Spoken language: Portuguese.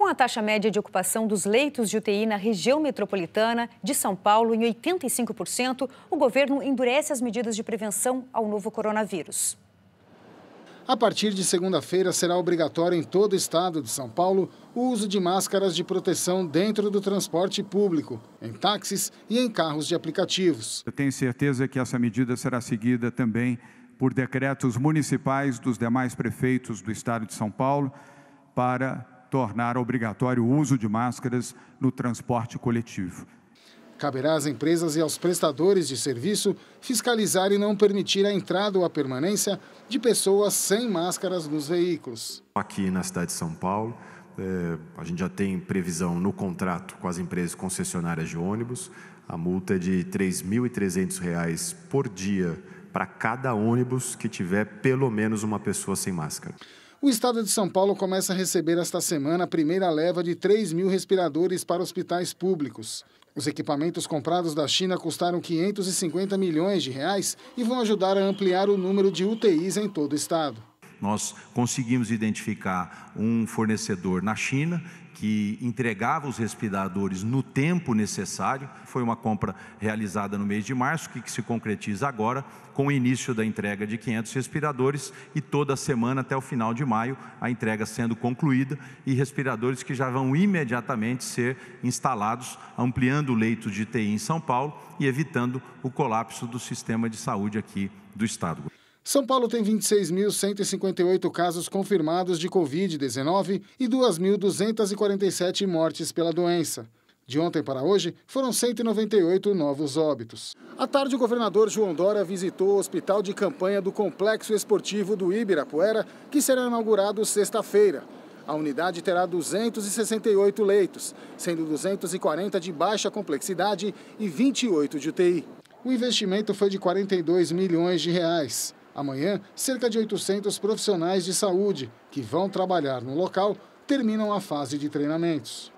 com a taxa média de ocupação dos leitos de UTI na região metropolitana de São Paulo em 85%, o governo endurece as medidas de prevenção ao novo coronavírus. A partir de segunda-feira, será obrigatório em todo o estado de São Paulo o uso de máscaras de proteção dentro do transporte público, em táxis e em carros de aplicativos. Eu tenho certeza que essa medida será seguida também por decretos municipais dos demais prefeitos do estado de São Paulo para tornar obrigatório o uso de máscaras no transporte coletivo. Caberá às empresas e aos prestadores de serviço fiscalizar e não permitir a entrada ou a permanência de pessoas sem máscaras nos veículos. Aqui na cidade de São Paulo, é, a gente já tem previsão no contrato com as empresas concessionárias de ônibus. A multa é de R$ 3.300 por dia para cada ônibus que tiver pelo menos uma pessoa sem máscara. O estado de São Paulo começa a receber esta semana a primeira leva de 3 mil respiradores para hospitais públicos. Os equipamentos comprados da China custaram 550 milhões de reais e vão ajudar a ampliar o número de UTIs em todo o estado. Nós conseguimos identificar um fornecedor na China que entregava os respiradores no tempo necessário. Foi uma compra realizada no mês de março, que se concretiza agora com o início da entrega de 500 respiradores e toda semana até o final de maio a entrega sendo concluída e respiradores que já vão imediatamente ser instalados, ampliando o leito de TI em São Paulo e evitando o colapso do sistema de saúde aqui do estado. São Paulo tem 26.158 casos confirmados de Covid-19 e 2.247 mortes pela doença. De ontem para hoje, foram 198 novos óbitos. À tarde, o governador João Dória visitou o hospital de campanha do Complexo Esportivo do Ibirapuera, que será inaugurado sexta-feira. A unidade terá 268 leitos, sendo 240 de baixa complexidade e 28 de UTI. O investimento foi de 42 milhões de reais. Amanhã, cerca de 800 profissionais de saúde que vão trabalhar no local terminam a fase de treinamentos.